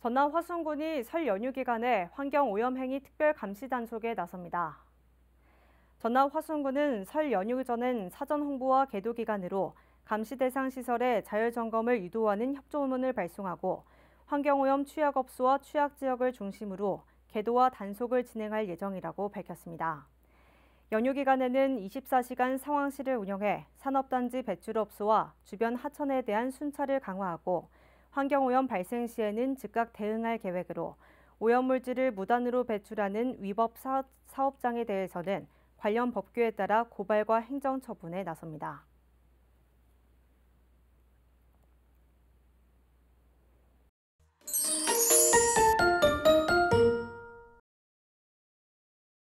전남 화순군이 설 연휴 기간에 환경오염행위 특별감시단속에 나섭니다. 전남 화순군은 설 연휴 전엔 사전 홍보와 계도 기간으로 감시 대상 시설의 자율 점검을 유도하는 협조문을 발송하고 환경오염 취약업소와 취약지역을 중심으로 계도와 단속을 진행할 예정이라고 밝혔습니다. 연휴 기간에는 24시간 상황실을 운영해 산업단지 배출업소와 주변 하천에 대한 순찰을 강화하고 환경오염 발생 시에는 즉각 대응할 계획으로 오염물질을 무단으로 배출하는 위법 사업장에 대해서는 관련 법규에 따라 고발과 행정처분에 나섭니다.